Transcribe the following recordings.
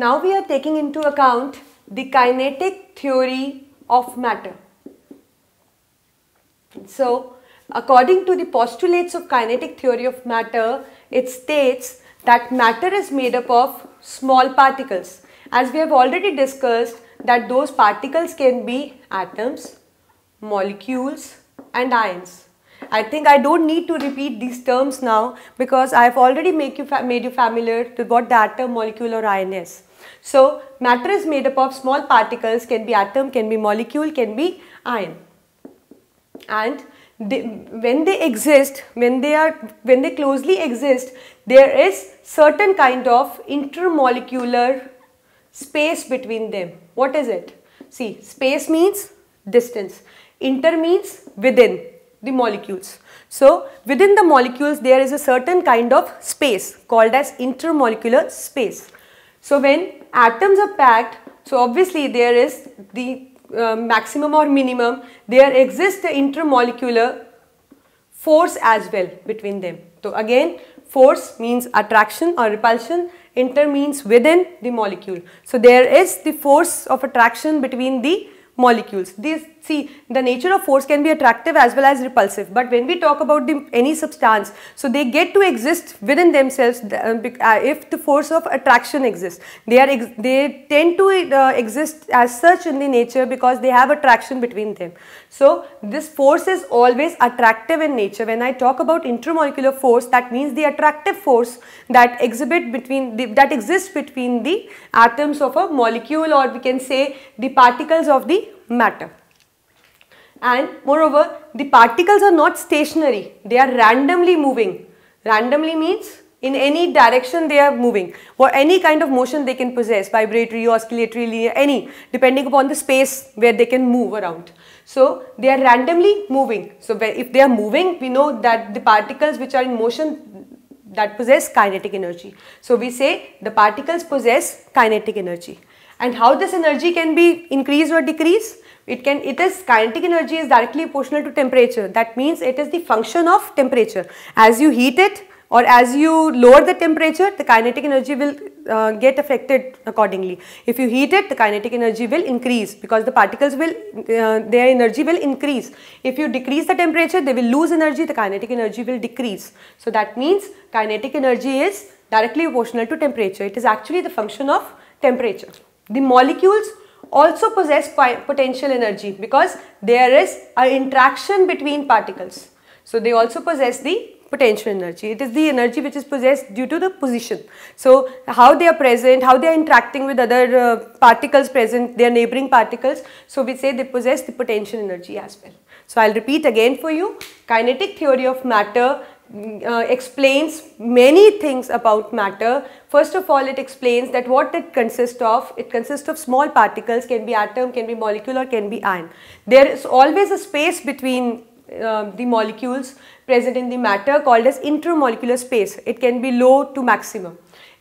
Now we are taking into account the kinetic theory of matter. So, according to the postulates of kinetic theory of matter, it states that matter is made up of small particles. As we have already discussed that those particles can be atoms, molecules and ions. I think I don't need to repeat these terms now because I have already make you made you familiar to what the atom, molecule or ion is. So matter is made up of small particles, can be atom, can be molecule, can be ion. And they, when they exist, when they are, when they closely exist, there is certain kind of intermolecular space between them. What is it? See, space means distance. Inter means within the molecules. So, within the molecules there is a certain kind of space called as intermolecular space. So, when atoms are packed, so obviously there is the uh, maximum or minimum, there exists the intermolecular force as well between them. So again, force means attraction or repulsion, inter means within the molecule. So there is the force of attraction between the molecules. These See, the nature of force can be attractive as well as repulsive. But when we talk about the, any substance, so they get to exist within themselves uh, uh, if the force of attraction exists. They are ex they tend to uh, exist as such in the nature because they have attraction between them. So this force is always attractive in nature. When I talk about intramolecular force, that means the attractive force that exhibit between the, that exists between the atoms of a molecule, or we can say the particles of the matter and moreover the particles are not stationary they are randomly moving randomly means in any direction they are moving or any kind of motion they can possess vibratory oscillatory linear any depending upon the space where they can move around so they are randomly moving so if they are moving we know that the particles which are in motion that possess kinetic energy so we say the particles possess kinetic energy and how this energy can be increased or decreased it can, it is, kinetic energy is directly proportional to temperature. That means it is the function of temperature. As you heat it or as you lower the temperature, the kinetic energy will uh, get affected accordingly. If you heat it, the kinetic energy will increase because the particles will, uh, their energy will increase. If you decrease the temperature, they will lose energy, the kinetic energy will decrease. So that means kinetic energy is directly proportional to temperature. It is actually the function of temperature. The molecules also possess potential energy because there is an interaction between particles. So they also possess the potential energy. It is the energy which is possessed due to the position. So how they are present, how they are interacting with other uh, particles present, their neighboring particles. So we say they possess the potential energy as well. So I'll repeat again for you. Kinetic theory of matter uh, explains many things about matter. First of all, it explains that what it consists of. It consists of small particles, can be atom, can be molecule or can be ion. There is always a space between uh, the molecules present in the matter called as intermolecular space. It can be low to maximum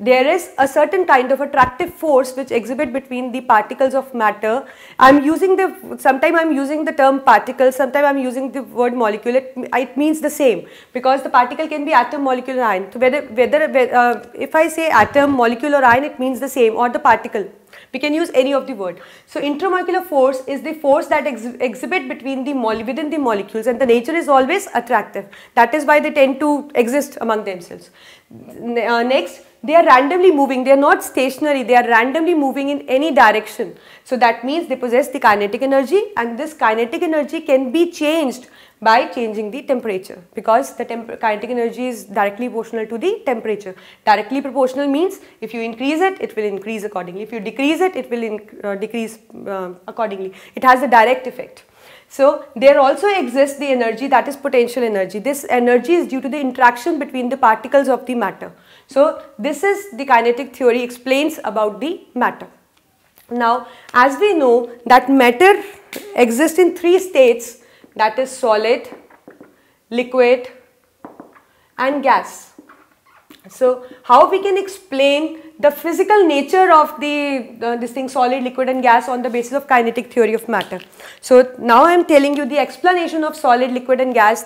there is a certain kind of attractive force which exhibit between the particles of matter. I'm using the, Sometimes I'm using the term particle, Sometimes I'm using the word molecule, it, it means the same because the particle can be atom, molecule or ion. So whether, whether uh, if I say atom, molecule or ion, it means the same or the particle. We can use any of the word. So intramolecular force is the force that ex exhibit between the within the molecules and the nature is always attractive. That is why they tend to exist among themselves. Ne uh, next, they are randomly moving, they are not stationary, they are randomly moving in any direction. So that means they possess the kinetic energy and this kinetic energy can be changed by changing the temperature because the temp kinetic energy is directly proportional to the temperature. Directly proportional means if you increase it, it will increase accordingly. If you decrease it, it will uh, decrease uh, accordingly. It has a direct effect. So there also exists the energy that is potential energy. This energy is due to the interaction between the particles of the matter. So this is the kinetic theory explains about the matter. Now as we know that matter exists in three states that is solid, liquid and gas. So how we can explain the physical nature of the uh, this thing solid, liquid and gas on the basis of kinetic theory of matter. So now I am telling you the explanation of solid, liquid and gas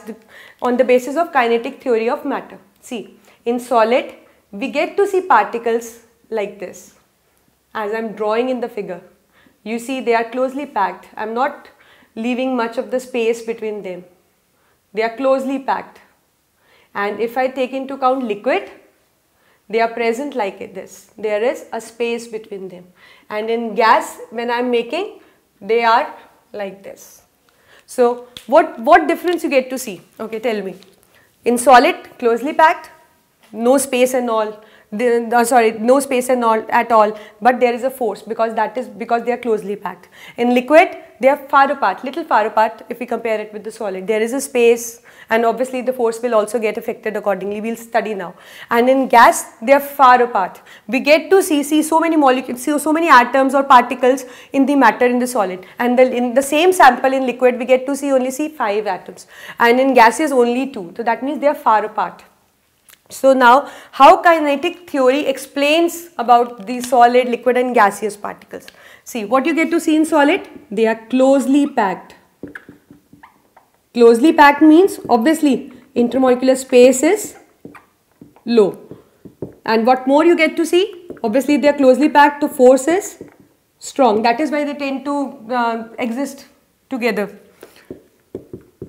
on the basis of kinetic theory of matter. See in solid we get to see particles like this as I am drawing in the figure. You see they are closely packed. I am not leaving much of the space between them. They are closely packed. And if I take into account liquid, they are present like this. There is a space between them. And in gas, when I am making, they are like this. So what, what difference you get to see? Okay, tell me. In solid, closely packed, no space and all the, uh, sorry, no space all, at all, but there is a force because that is because they are closely packed. In liquid, they are far apart, little far apart if we compare it with the solid. There is a space and obviously the force will also get affected accordingly. We'll study now. And in gas, they are far apart. We get to see, see so many molecules, so, so many atoms or particles in the matter in the solid. And the, in the same sample in liquid, we get to see only see 5 atoms. And in gases, only 2. So that means they are far apart. So now how kinetic theory explains about the solid, liquid and gaseous particles. See what you get to see in solid? They are closely packed. Closely packed means obviously intermolecular space is low. And what more you get to see? Obviously they are closely packed to forces strong. That is why they tend to uh, exist together.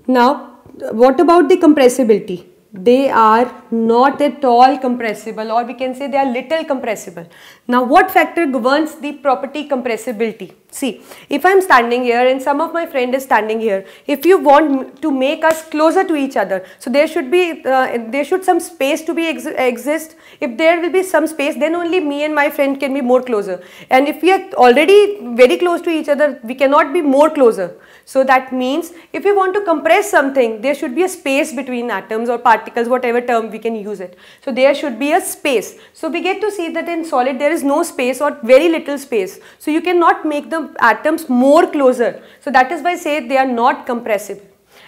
Now what about the compressibility? they are not at all compressible or we can say they are little compressible. Now what factor governs the property compressibility? See, if I am standing here and some of my friend is standing here, if you want to make us closer to each other, so there should be, uh, there should some space to be ex exist. If there will be some space, then only me and my friend can be more closer. And if we are already very close to each other, we cannot be more closer. So that means if we want to compress something, there should be a space between atoms or particles, whatever term we can use it. So there should be a space. So we get to see that in solid there is no space or very little space. So you cannot make the atoms more closer. So that is why I say they are not compressible.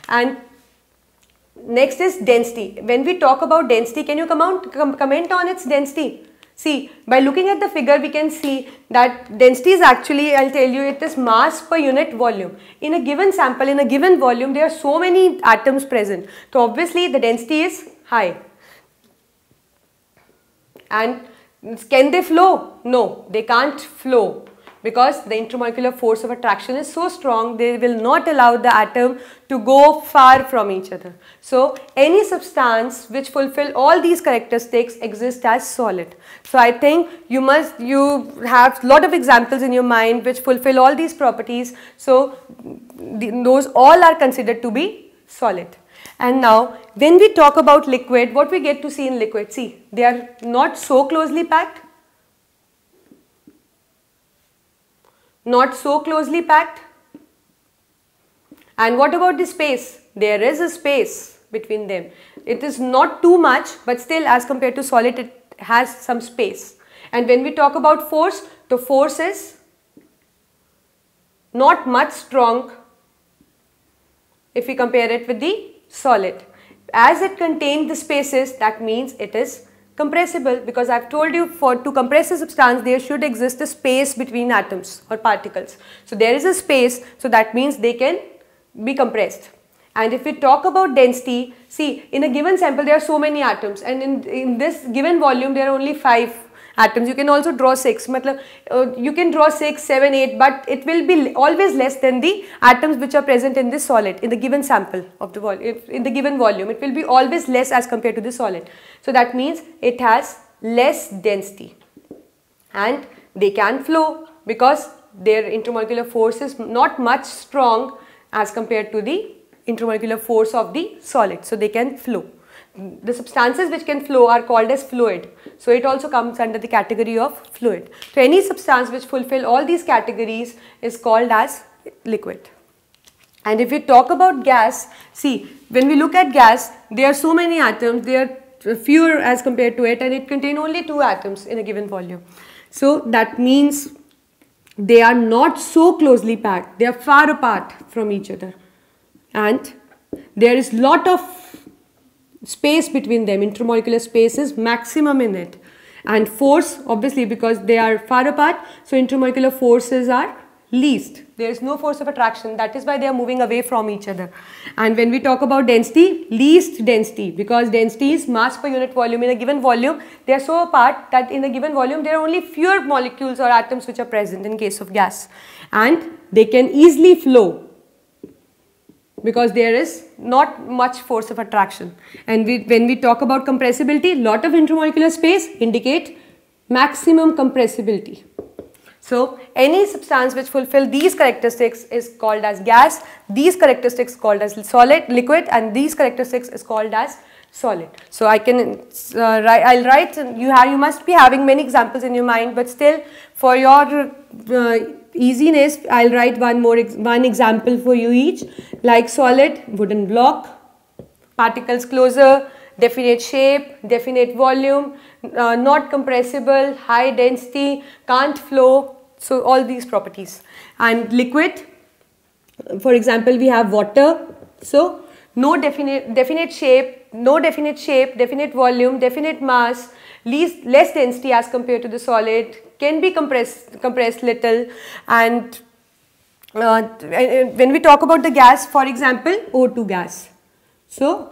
And next is density. When we talk about density, can you comment on its density? See, by looking at the figure, we can see that density is actually, I'll tell you, it is mass per unit volume. In a given sample, in a given volume, there are so many atoms present. So, obviously, the density is high. And can they flow? No, they can't flow because the intermolecular force of attraction is so strong they will not allow the atom to go far from each other. So any substance which fulfill all these characteristics exists as solid. So I think you must you have lot of examples in your mind which fulfill all these properties. So those all are considered to be solid. And now when we talk about liquid, what we get to see in liquid, see they are not so closely packed not so closely packed. And what about the space? There is a space between them. It is not too much but still as compared to solid it has some space. And when we talk about force, the force is not much strong if we compare it with the solid. As it contains the spaces that means it is compressible because I've told you for to compress a substance there should exist a space between atoms or particles. So there is a space so that means they can be compressed. And if we talk about density, see in a given sample there are so many atoms and in, in this given volume there are only 5 atoms. You can also draw 6. Matlab, uh, you can draw 6, 7, 8 but it will be always less than the atoms which are present in this solid in the given sample of the volume, in the given volume. It will be always less as compared to the solid. So that means it has less density and they can flow because their intermolecular force is not much strong as compared to the intermolecular force of the solid. So they can flow the substances which can flow are called as fluid. So it also comes under the category of fluid. So any substance which fulfill all these categories is called as liquid. And if we talk about gas, see when we look at gas, there are so many atoms, there are fewer as compared to it and it contain only two atoms in a given volume. So that means they are not so closely packed, they are far apart from each other. And there is lot of space between them, intermolecular space is maximum in it. And force, obviously, because they are far apart, so intermolecular forces are least. There is no force of attraction. That is why they are moving away from each other. And when we talk about density, least density, because density is mass per unit volume. In a given volume, they are so apart that in a given volume, there are only fewer molecules or atoms which are present in case of gas. And they can easily flow because there is not much force of attraction. And we, when we talk about compressibility, lot of intermolecular space indicate maximum compressibility. So any substance which fulfill these characteristics is called as gas, these characteristics called as solid, liquid and these characteristics is called as solid. So I can, uh, I'll write, you, have, you must be having many examples in your mind but still for your uh, easiness i'll write one more one example for you each like solid wooden block particles closer definite shape definite volume uh, not compressible high density can't flow so all these properties and liquid for example we have water so no definite definite shape no definite shape definite volume definite mass least less density as compared to the solid can be compressed, compressed little and uh, when we talk about the gas, for example, O2 gas. So,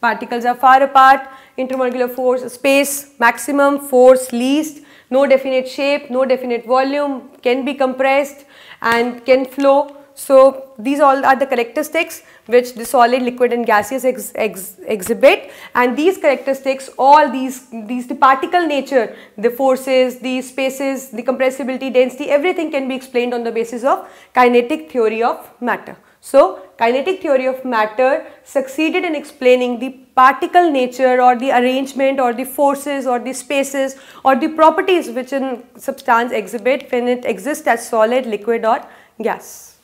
particles are far apart, intermolecular force, space, maximum, force, least, no definite shape, no definite volume, can be compressed and can flow so these all are the characteristics which the solid, liquid and gaseous ex ex exhibit and these characteristics, all these, these the particle nature, the forces, the spaces, the compressibility, density, everything can be explained on the basis of kinetic theory of matter. So kinetic theory of matter succeeded in explaining the particle nature or the arrangement or the forces or the spaces or the properties which a substance exhibit when it exists as solid, liquid or gas.